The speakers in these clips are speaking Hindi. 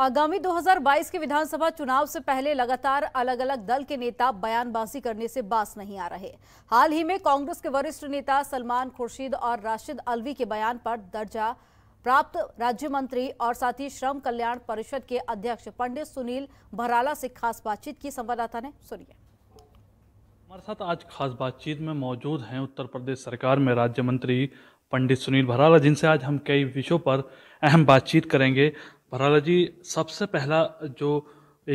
आगामी 2022 के विधानसभा चुनाव से पहले लगातार अलग अलग दल के नेता बयानबाजी करने से बास नहीं आ रहे हाल ही में कांग्रेस के वरिष्ठ नेता सलमान खुर्शीद और राशिद अलवी के बयान पर दर्जा प्राप्त राज्य मंत्री और साथ ही श्रम कल्याण परिषद के अध्यक्ष पंडित सुनील भराला से खास बातचीत की संवाददाता ने सुनिए हमारे साथ आज खास बातचीत में मौजूद है उत्तर प्रदेश सरकार में राज्य मंत्री पंडित सुनील भराला जिनसे आज हम कई विषयों पर अहम बातचीत करेंगे भराला जी सबसे पहला जो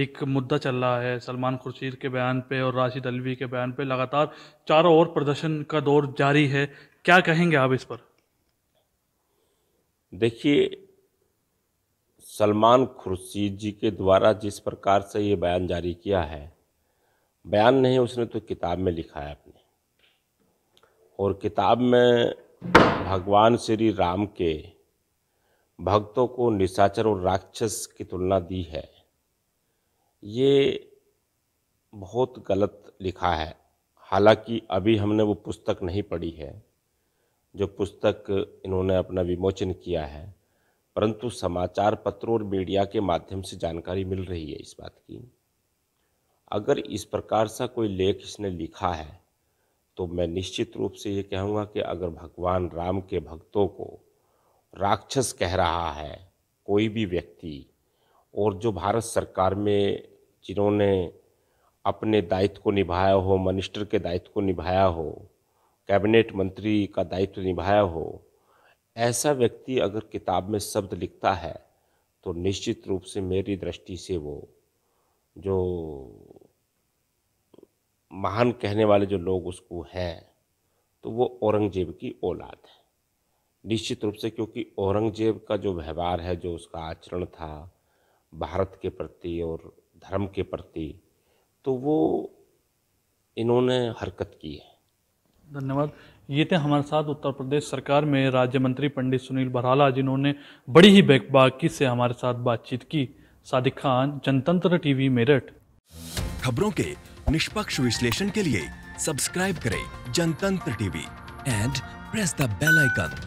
एक मुद्दा चल रहा है सलमान खुर्शीद के बयान पे और राशिद अलवी के बयान पे लगातार चारों ओर प्रदर्शन का दौर जारी है क्या कहेंगे आप इस पर देखिए सलमान खुर्शीद जी के द्वारा जिस प्रकार से ये बयान जारी किया है बयान नहीं उसने तो किताब में लिखा है अपने और किताब में भगवान श्री राम के भक्तों को निशाचर और राक्षस की तुलना दी है ये बहुत गलत लिखा है हालांकि अभी हमने वो पुस्तक नहीं पढ़ी है जो पुस्तक इन्होंने अपना विमोचन किया है परंतु समाचार पत्रों और मीडिया के माध्यम से जानकारी मिल रही है इस बात की अगर इस प्रकार सा कोई लेख इसने लिखा है तो मैं निश्चित रूप से ये कहूँगा कि अगर भगवान राम के भक्तों को राक्षस कह रहा है कोई भी व्यक्ति और जो भारत सरकार में जिन्होंने अपने दायित्व को निभाया हो मिनिस्टर के दायित्व को निभाया हो कैबिनेट मंत्री का दायित्व निभाया हो ऐसा व्यक्ति अगर किताब में शब्द लिखता है तो निश्चित रूप से मेरी दृष्टि से वो जो महान कहने वाले जो लोग उसको हैं तो वो औरंगजेब की औलाद है निश्चित रूप से क्योंकि औरंगजेब का जो व्यवहार है जो उसका आचरण था भारत के प्रति और धर्म के प्रति तो वो इन्होंने हरकत की है धन्यवाद ये थे हमारे साथ उत्तर प्रदेश सरकार में राज्य मंत्री पंडित सुनील बराला जिन्होंने बड़ी ही बेबाकी से हमारे साथ बातचीत की सादिक खान जनतंत्र टीवी मेरठ खबरों के निष्पक्ष विश्लेषण के लिए सब्सक्राइब करें Jantantra TV and press the bell icon